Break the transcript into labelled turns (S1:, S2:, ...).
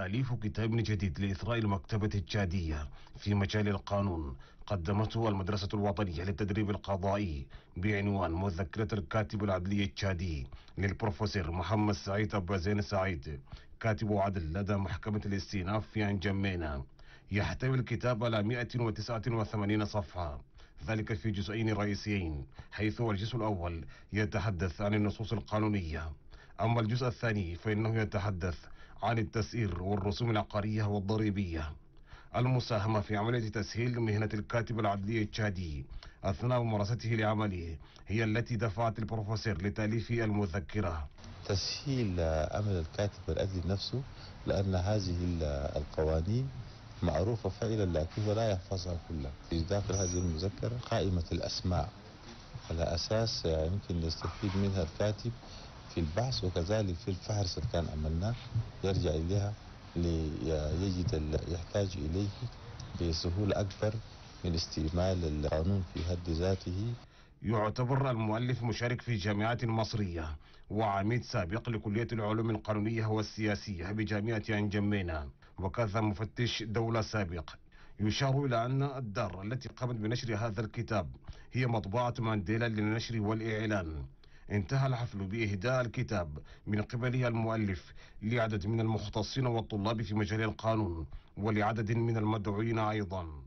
S1: أليف كتاب جديد لإثراء المكتبة الجادية في مجال القانون قدمته المدرسة الوطنية للتدريب القضائي بعنوان مذكرة الكاتب العدلي الجادي للبروفيسور محمد سعيد أبازين سعيد كاتب عدل لدى محكمة الاستئناف في أنجمينا يحتوي الكتاب على 189 صفحة ذلك في جزئين رئيسيين حيث الجزء الأول يتحدث عن النصوص القانونية أما الجزء الثاني فإنه يتحدث عن التسئير والرسوم العقارية والضريبية المساهمة في عملية تسهيل مهنة الكاتب العدلي التشادي أثناء ممارسته لعمله هي التي دفعت البروفيسور لتأليف المذكرة
S2: تسهيل عمل الكاتب العدلي نفسه لأن هذه القوانين معروفة فعلا لكنه لا يحفظها كلها في داخل هذه المذكرة قائمة الأسماء على أساس يمكن يستفيد منها الكاتب في البحث وكذلك في الفحص اللي كان عملناه يرجع إليها ليجد اللي يحتاج إليه بسهولة اكثر من استعمال القانون في حد ذاته
S1: يعتبر المؤلف مشارك في جامعات مصرية وعميد سابق لكلية العلوم القانونية والسياسية بجامعة عين وكذا مفتش دولة سابق يشار إلى أن الدار التي قامت بنشر هذا الكتاب هي مطبعة مانديلا للنشر والإعلان انتهى الحفل بإهداء الكتاب من قبل المؤلف لعدد من المختصين والطلاب في مجال القانون ولعدد من المدعوين أيضاً